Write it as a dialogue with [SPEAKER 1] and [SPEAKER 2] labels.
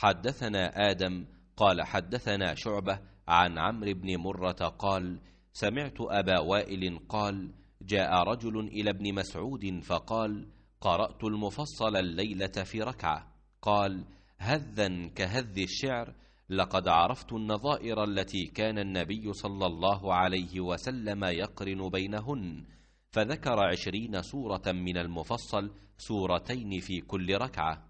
[SPEAKER 1] حدثنا آدم قال
[SPEAKER 2] حدثنا شعبة عن عمرو بن مرة قال سمعت أبا وائل قال جاء رجل إلى ابن مسعود فقال قرأت المفصل الليلة في ركعة قال هذا كهذ الشعر لقد عرفت النظائر التي كان النبي صلى الله عليه وسلم يقرن بينهن فذكر عشرين سورة من المفصل سورتين في
[SPEAKER 1] كل ركعة